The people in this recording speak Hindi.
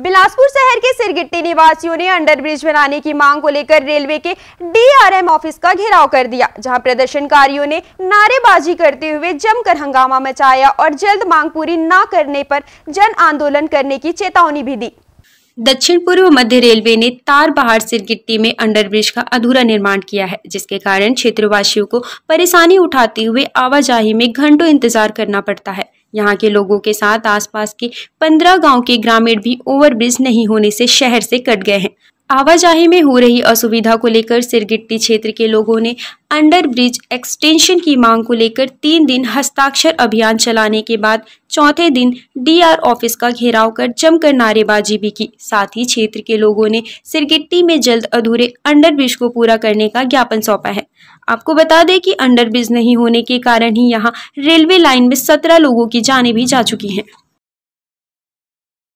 बिलासपुर शहर के सिरगिट्टी निवासियों ने अंडरब्रिज बनाने की मांग को लेकर रेलवे के डीआरएम ऑफिस का घेराव कर दिया जहां प्रदर्शनकारियों ने नारेबाजी करते हुए जमकर हंगामा मचाया और जल्द मांग पूरी न करने पर जन आंदोलन करने की चेतावनी भी दी दक्षिण पूर्व मध्य रेलवे ने तार बहाड़ सिरगिट्टी में अंडरब्रिज का अधूरा निर्माण किया है जिसके कारण क्षेत्रवासियों को परेशानी उठाते हुए आवाजाही में घंटों इंतजार करना पड़ता है यहाँ के लोगों के साथ आसपास के पंद्रह गांव के ग्रामीण भी ओवरब्रिज नहीं होने से शहर से कट गए हैं आवाजाही में हो रही असुविधा को लेकर सिरगिट्टी क्षेत्र के लोगों ने अंडर ब्रिज एक्सटेंशन की मांग को लेकर तीन दिन हस्ताक्षर अभियान चलाने के बाद चौथे दिन डीआर ऑफिस का घेराव कर जमकर नारेबाजी भी की साथ ही क्षेत्र के लोगों ने सिरगिट्टी में जल्द अधूरे अंडर ब्रिज को पूरा करने का ज्ञापन सौंपा है आपको बता दें कि अंडर ब्रिज नहीं होने के कारण ही यहाँ रेलवे लाइन में सत्रह लोगों की जाने भी जा चुकी है